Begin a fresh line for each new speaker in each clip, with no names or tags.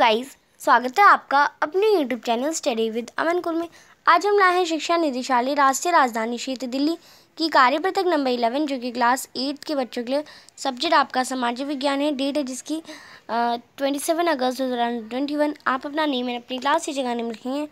guys स्वागत है आपका अपने YouTube channel study with Aman कुल में आज हम लाए हैं शिक्षा निदेशालय राष्ट्रीय राजधानी क्षेत्र दिल्ली की कार्यपृथक नंबर इलेवन जो कि क्लास एट के बच्चों के लिए सब्जेक्ट आपका सामाजिक विज्ञान है डेट है जिसकी ट्वेंटी सेवन अगस्त दो हज़ार ट्वेंटी वन आप अपना नेम एंड अपनी क्लास की जगह नेम लिखेंगे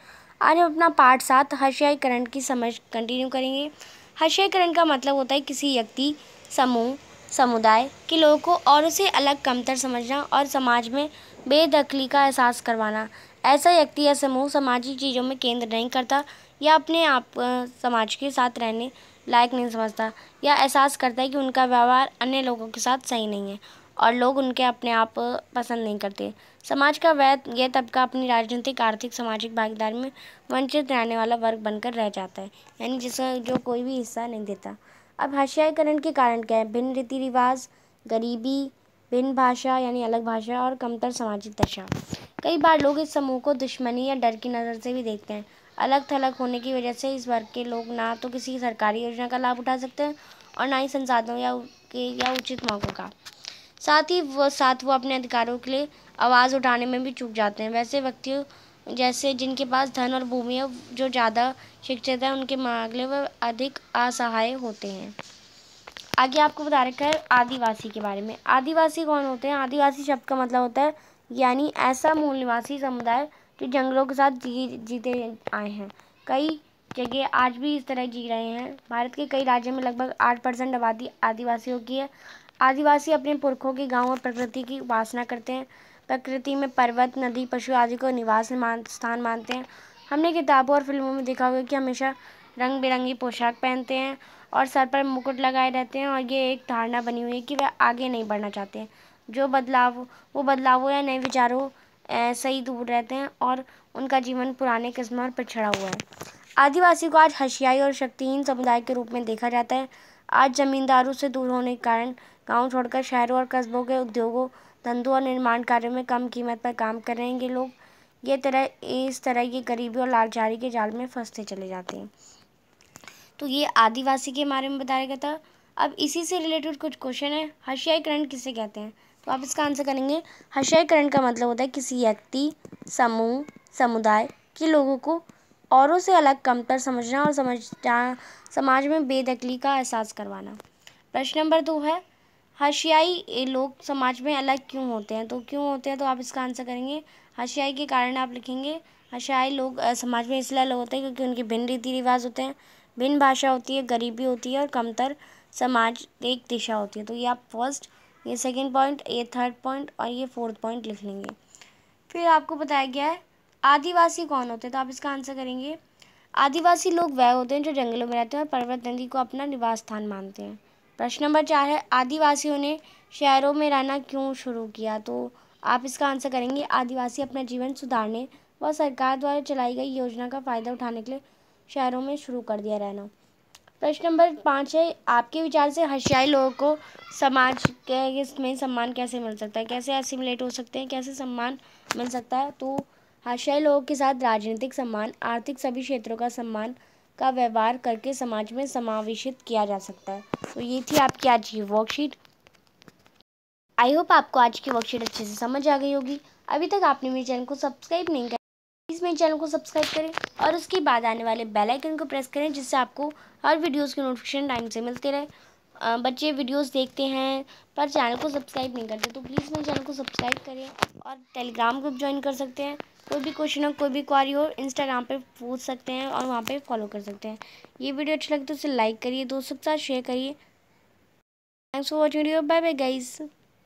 आज हम अपना पार्ट सात हर्षयाई की समझ कंटिन्यू करेंगे हर्षयाई का मतलब होता है किसी व्यक्ति समूह समुदाय के लोगों को और उसे अलग कमतर समझना और समाज में बेदखली का एहसास करवाना ऐसा व्यक्ति या समूह सामाजिक चीज़ों में केंद्र नहीं करता या अपने आप समाज के साथ रहने लायक नहीं समझता या एहसास करता है कि उनका व्यवहार अन्य लोगों के साथ सही नहीं है और लोग उनके अपने आप पसंद नहीं करते समाज का वैध यह तबका अपनी राजनीतिक आर्थिक सामाजिक भागीदारी में वंचित रहने वाला वर्ग बनकर रह जाता है यानी जिसका जो कोई भी हिस्सा नहीं देता अब हाशियाकरण के कारण क्या है भिन्न रीति रिवाज गरीबी भिन्न भाषा यानी अलग भाषा और कमतर सामाजिक दशा कई बार लोग इस समूह को दुश्मनी या डर की नज़र से भी देखते हैं अलग थलग होने की वजह से इस वर्ग के लोग ना तो किसी सरकारी योजना का लाभ उठा सकते हैं और ना ही संसाधनों या के या उचित मौक़ों का साथ ही वो साथ वो अपने अधिकारों के लिए आवाज़ उठाने में भी चूक जाते हैं वैसे व्यक्तियों जैसे जिनके पास धन और भूमि है जो ज़्यादा शिक्षित हैं उनके मामले वह अधिक असहाय होते हैं आगे आपको बता रखा है आदिवासी के बारे में आदिवासी कौन होते हैं आदिवासी शब्द का मतलब होता है यानी ऐसा मूल निवासी समुदाय जो जंगलों के साथ जी जीते आए हैं कई जगह आज भी इस तरह जी रहे हैं भारत के कई राज्यों में लगभग आठ परसेंट आबादी आदिवासियों की है आदिवासी अपने पुरखों के गांव और प्रकृति की उपासना करते हैं प्रकृति में पर्वत नदी पशु आदि को निवास मान स्थान मानते हैं हमने किताबों और फिल्मों में देखा होगा कि हमेशा रंग बिरंगी पोशाक पहनते हैं और सर पर मुकुट लगाए रहते हैं और ये एक धारणा बनी हुई है कि वह आगे नहीं बढ़ना चाहते हैं जो बदलाव वो बदलावों या नए विचारों से ही दूर रहते हैं और उनका जीवन पुराने किस्म और पिछड़ा हुआ है आदिवासी को आज हशियाई और शक्तिहीन समुदाय के रूप में देखा जाता है आज जमींदारों से दूर होने के कारण गांव छोड़कर शहरों और कस्बों के उद्योगों धंधों और निर्माण कार्यों में कम कीमत पर काम कर रहे हैं ये लोग ये तरह इस तरह ये गरीबी और लालचारी के जाल में फंसते चले जाते हैं तो ये आदिवासी के बारे में बताया गया था अब इसी से रिलेटेड कुछ क्वेश्चन है हशियाईकरण किसे कहते हैं तो आप इसका आंसर करेंगे हशियाईकरण का मतलब होता है किसी व्यक्ति समूह समुदाय के लोगों को औरों से अलग कमतर समझना और समझना समाज में बेदखली का एहसास करवाना प्रश्न नंबर दो है हशियाई लोग समाज में अलग क्यों होते हैं तो क्यों होते हैं तो आप इसका आंसर करेंगे हशियाई के कारण आप लिखेंगे हशियाई लोग समाज में इसलिए अलग होते हैं क्योंकि उनके भिन्न रीति रिवाज होते हैं भिन्न भाषा होती है गरीबी होती है और कमतर समाज एक दिशा होती है तो ये आप फर्स्ट ये सेकंड पॉइंट ये थर्ड पॉइंट और ये फोर्थ पॉइंट लिख लेंगे फिर आपको बताया गया है आदिवासी कौन होते हैं तो आप इसका आंसर करेंगे आदिवासी लोग वह होते हैं जो जंगलों में रहते हैं और पर्वत नदी को अपना निवास स्थान मानते हैं प्रश्न नंबर चार है आदिवासियों ने शहरों में रहना क्यों शुरू किया तो आप इसका आंसर करेंगे आदिवासी अपना जीवन सुधारने व सरकार द्वारा चलाई गई योजना का फ़ायदा उठाने के लिए शहरों में शुरू कर दिया रहना प्रश्न नंबर पाँच है आपके विचार से हशियाई लोगों को समाज के इसमें सम्मान कैसे मिल सकता है कैसे एसिमुलेट हो सकते हैं कैसे सम्मान मिल सकता है तो हशियाई लोगों के साथ राजनीतिक सम्मान आर्थिक सभी क्षेत्रों का सम्मान का व्यवहार करके समाज में समावेशित किया जा सकता है तो ये थी आपकी आज की वर्कशीट आई होप आपको आज की वर्कशीट अच्छे से समझ आ गई होगी अभी तक आपने मेरे चैनल को सब्सक्राइब नहीं किया प्लीज़ मेरे चैनल को सब्सक्राइब करें और उसके बाद आने वाले बेल आइकन को प्रेस करें जिससे आपको हर वीडियोस की नोटिफिकेशन टाइम से मिलते रहे बच्चे वीडियोस देखते हैं पर चैनल को सब्सक्राइब नहीं करते तो प्लीज़ मेरे चैनल को सब्सक्राइब करें और टेलीग्राम ग्रुप ज्वाइन कर सकते हैं कोई भी क्वेश्चन हो कोई भी क्वारी हो इंस्टाग्राम पर पूछ सकते हैं और वहाँ पर फॉलो कर सकते हैं ये वीडियो अच्छी लगती तो उसे लाइक करिए दोस्तों के साथ शेयर करिए thanks for watching video bye bye guys